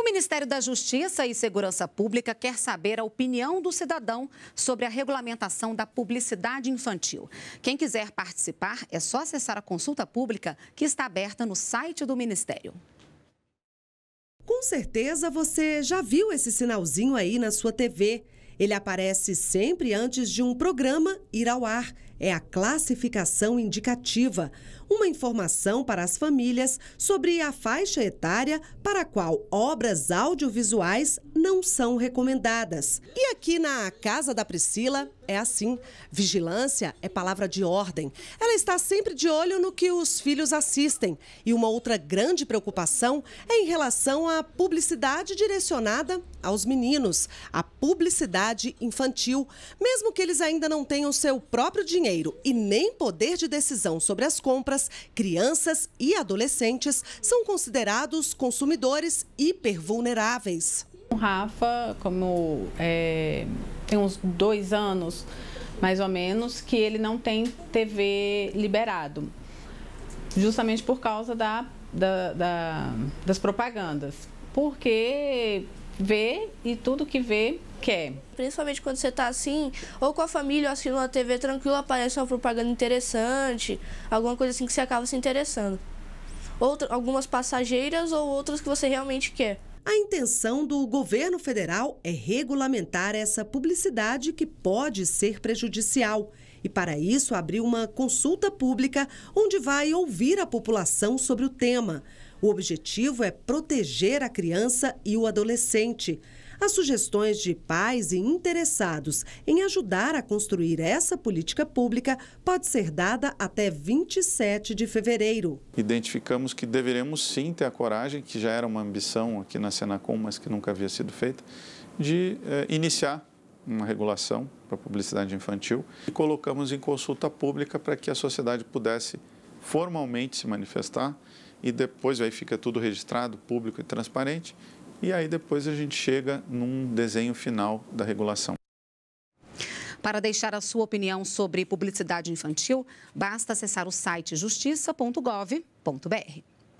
O Ministério da Justiça e Segurança Pública quer saber a opinião do cidadão sobre a regulamentação da publicidade infantil. Quem quiser participar, é só acessar a consulta pública que está aberta no site do Ministério. Com certeza você já viu esse sinalzinho aí na sua TV. Ele aparece sempre antes de um programa ir ao ar. É a classificação indicativa, uma informação para as famílias sobre a faixa etária para a qual obras audiovisuais não são recomendadas. E aqui na Casa da Priscila é assim. Vigilância é palavra de ordem. Ela está sempre de olho no que os filhos assistem. E uma outra grande preocupação é em relação à publicidade direcionada aos meninos, a publicidade infantil. Mesmo que eles ainda não tenham seu próprio dinheiro e nem poder de decisão sobre as compras, crianças e adolescentes são considerados consumidores hipervulneráveis. O Rafa, como é, tem uns dois anos, mais ou menos, que ele não tem TV liberado, justamente por causa da, da, da, das propagandas. Porque vê e tudo que vê quer. Principalmente quando você está assim, ou com a família, ou assistindo uma TV tranquila, aparece uma propaganda interessante, alguma coisa assim que você acaba se interessando. Outra, algumas passageiras ou outras que você realmente quer. A intenção do governo federal é regulamentar essa publicidade que pode ser prejudicial e, para isso, abriu uma consulta pública onde vai ouvir a população sobre o tema. O objetivo é proteger a criança e o adolescente. As sugestões de pais e interessados em ajudar a construir essa política pública pode ser dada até 27 de fevereiro. Identificamos que deveremos sim ter a coragem, que já era uma ambição aqui na Senacom, mas que nunca havia sido feita, de eh, iniciar uma regulação para publicidade infantil e colocamos em consulta pública para que a sociedade pudesse formalmente se manifestar e depois aí fica tudo registrado, público e transparente e aí depois a gente chega num desenho final da regulação. Para deixar a sua opinião sobre publicidade infantil, basta acessar o site justiça.gov.br.